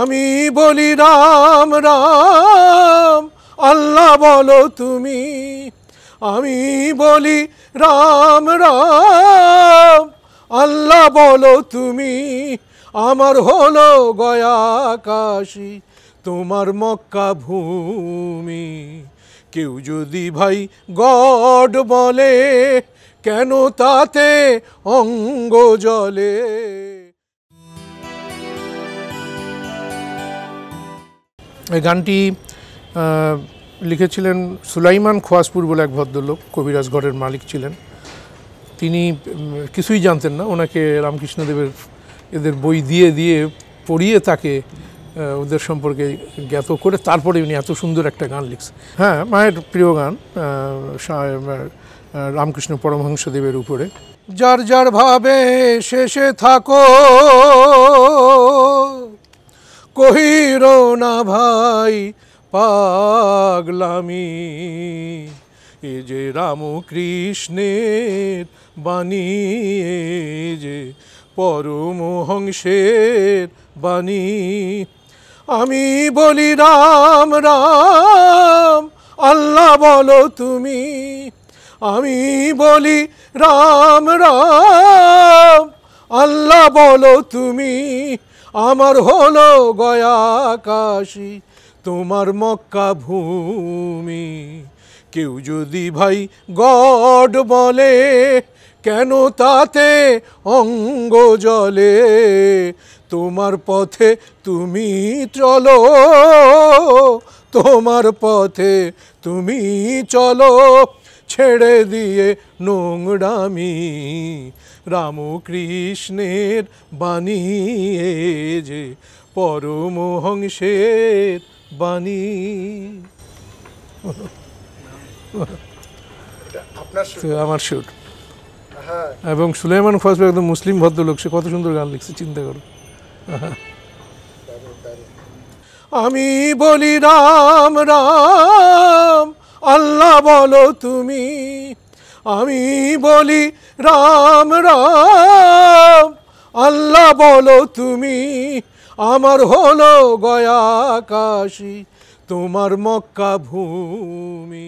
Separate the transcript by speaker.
Speaker 1: আমি বলি রাম রাম আল্লাহ বলো তুমি আমি বলি রাম রাম আল্লাহ বলো তুমি আমার হলো গয়া কাশি তোমার মক্কা ভূমি কেউ যদি ভাই গড বলে কেন তাতে অঙ্গ জলে এই গানটি লিখেছিলেন সুলাইমান খোয়াসপুর বলে এক ভদ্রলোক কবিরাজ ঘরের মালিক ছিলেন তিনি কিছুই জানতেন না ওনাকে রামকৃষ্ণদেবের এদের বই দিয়ে দিয়ে পড়িয়ে তাকে ওদের সম্পর্কে জ্ঞাত করে তারপরে উনি এত সুন্দর একটা গান লিখছেন হ্যাঁ মায়ের প্রিয় গান রামকৃষ্ণ পরমহংসদেবের উপরে যার যার ভাবে শেষে থাকো করো না ভাই পাগলামি এ যে রামকৃষ্ণের বাণী যে পরমহংসের বাণী আমি বলি রাম রাম আল্লাহ বলো তুমি আমি বলি রাম রাম আল্লাহ বলো তুমি আমার হলো গয়া কাশি তোমার মক্কা ভূমি কেউ যদি ভাই গড বলে কেন তাতে অঙ্গ জলে তোমার পথে তুমি চলো তোমার পথে তুমি চলো ছেড়ে দিয়ে নোংরামি রামকৃষ্ণের বানিয়ে যে পরমহংসের বাণী আমার সুর হ্যাঁ। এবং সুলেমান খোয়াজবা একদম মুসলিম ভদ্রলোক সে কত সুন্দর গান লিখছে চিন্তা করো আমি বলি রাম রাম আল্লাহ বলো তুমি আমি বলি রাম রাম আল্লাহ বলো তুমি আমার হলো গয়া কাশি তোমার মক্কা ভূমি